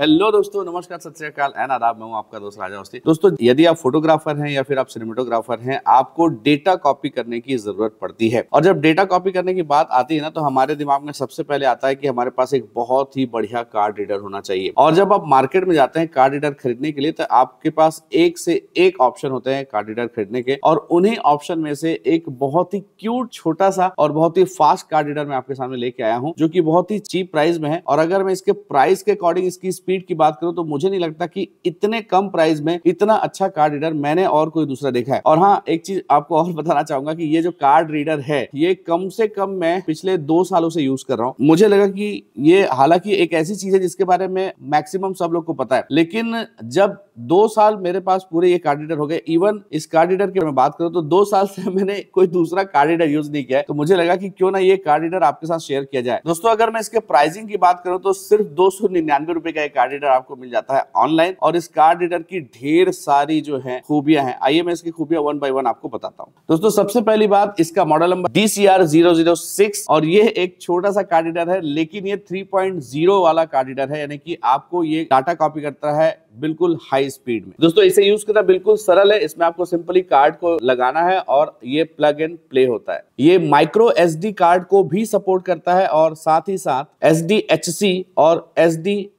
hello दोस्तों नमस्कार सत श्रीकाल एन आदाब मैं हूं आपका दोस्त राजा अवस्थी दोस्तों यदि आप फोटोग्राफर हैं या फिर आप सिनेमेटोग्राफर हैं आपको डेटा कॉपी करने की जरूरत पड़ती है और जब डेटा कॉपी करने की बात आती है ना तो हमारे दिमाग में सबसे पहले आता है कि हमारे पास एक बहुत ही बढ़िया कार्ड रीडर होना चाहिए और जब आप मार्केट में जाते हैं कार्ड रीडर खरीदने के लिए तो आपके पास एक से एक ऑप्शन होते हैं कार्ड रीडर खरीदने के और उन्हीं ऑप्शन में से एक बहुत ही क्यूट छोटा सा और बहुत ही फास्ट कार्ड रीडर मैं आपके सामने लेके आया हूँ जो की बहुत ही चीप प्राइस में है और अगर मैं इसके प्राइस के अकॉर्डिंग इसकी स्पीड की बात करूँ तो मुझे नहीं लगता कि इतने कम प्राइस में इतना अच्छा कार्ड रीडर मैंने और कोई दूसरा देखा है और हाँ एक चीज आपको और बताना चाहूंगा कि ये जो कार्ड रीडर है ये कम से कम मैं पिछले दो सालों से यूज कर रहा हूँ मुझे लगा कि ये हालांकि एक ऐसी चीज है जिसके बारे में मैक्सिमम सब लोग को पता है लेकिन जब दो साल मेरे पास पूरे ये कार्डिडर हो गए इवन इस कार्डिडर की मैं बात करूँ तो दो साल से मैंने कोई दूसरा कार्डिडर यूज नहीं किया है तो मुझे लगा कि क्यों ना ये कार्डिडर आपके साथ शेयर किया जाए दोस्तों अगर मैं इसके प्राइसिंग की बात करूँ तो सिर्फ दो सौ का एक कार्ड आपको मिल जाता है ऑनलाइन और इस कार्डिडर की ढेर सारी जो है खूबियां हैं आइए मैं इसकी खूबियां वन बाई वन आपको बताता हूँ दोस्तों सबसे पहली बात इसका model number D C R zero zero six और ये एक छोटा सा कार्डिडर है लेकिन ये थ्री पॉइंट जीरो वाला कार्डिडर है यानी कि आपको ये डाटा कॉपी करता है बिल्कुल हाई स्पीड में दोस्तों इसे यूज करना बिल्कुल सरल है इसमें आपको सिंपली कार्ड को लगाना है और ये प्लग एंड प्ले होता है ये माइक्रो एस कार्ड को भी सपोर्ट करता है और साथ ही साथ एस और एस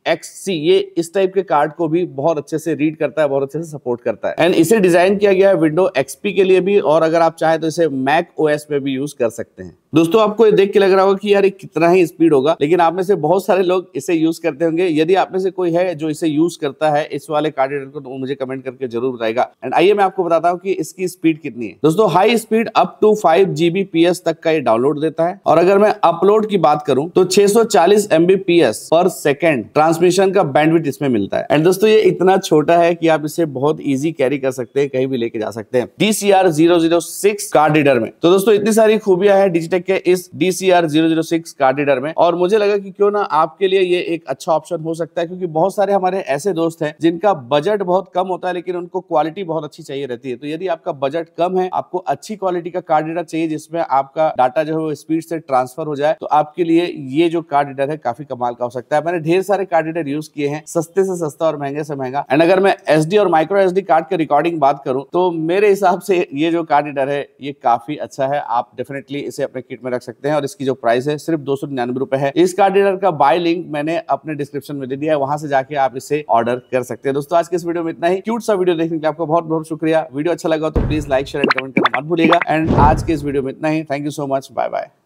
एक्स सी ये इस टाइप के कार्ड को भी बहुत अच्छे से रीड करता है बहुत अच्छे से सपोर्ट करता है एंड इसे डिजाइन किया गया है विंडो एक्सपी के लिए भी और अगर आप चाहे तो इसे मैक ओएस में भी यूज कर सकते हैं दोस्तों आपको ये देख के लग रहा होगा कि यार ये कितना ही स्पीड होगा लेकिन आप में से बहुत सारे लोग इसे यूज करते होंगे यदि आप में से कोई है जो इसे यूज करता है इस वाले कार्ड रीडर को तो मुझे कमेंट करके जरूर बताएगा एंड आइए मैं आपको बताता हूँ कि इसकी स्पीड कितनी है दोस्तों high speed up to five GB तक का ये डाउनलोड देता है और अगर मैं अपलोड की बात करूँ तो छह सौ पर सेकेंड ट्रांस ट्रांसमिशन का बैंडविथ इसमें मिलता है एंड दोस्तों ये इतना छोटा है कि आप इसे बहुत इजी कैरी कर सकते हैं कहीं भी लेके जा सकते हैं D C R zero zero six card में तो दोस्तों इतनी सारी खूबियां है डिजिटेक के इस D C R zero zero six card में और मुझे लगा कि क्यों ना आपके लिए ये एक अच्छा ऑप्शन हो सकता है क्योंकि बहुत सारे हमारे ऐसे दोस्त हैं जिनका बजट बहुत कम होता है लेकिन उनको क्वालिटी बहुत अच्छी चाहिए रहती है तो यदि आपका बजट कम है आपको अच्छी क्वालिटी का कार्ड चाहिए जिसमें आपका डाटा जो है वो स्पीड से ट्रांसफर हो जाए तो आपके लिए ये जो कार्ड है काफी कमाल का हो सकता है मैंने ढेर सारे कार्ड कैपेसिटर यूज किए हैं सस्ते से सस्ता और महंगे से महंगा एंड अगर मैं एस और माइक्रो एस कार्ड के रिकॉर्डिंग बात करूँ तो मेरे हिसाब से ये जो कार्ड रीडर है ये काफी अच्छा है आप डेफिनेटली इसे अपने किट में रख सकते हैं और इसकी जो प्राइस है सिर्फ दो सौ निन्यानवे है इस कार्ड रीडर का बाय लिंक मैंने अपने डिस्क्रिप्शन में दे दिया है वहां से जाके आप इसे ऑर्डर कर सकते हैं दोस्तों आज के इस वीडियो में इतना ही क्यूट सा वीडियो देखने के लिए आपको बहुत बहुत शुक्रिया वीडियो अच्छा लगा तो please like share and comment करना मत भूलिएगा एंड आज के इस वीडियो में इतना ही thank you so much bye bye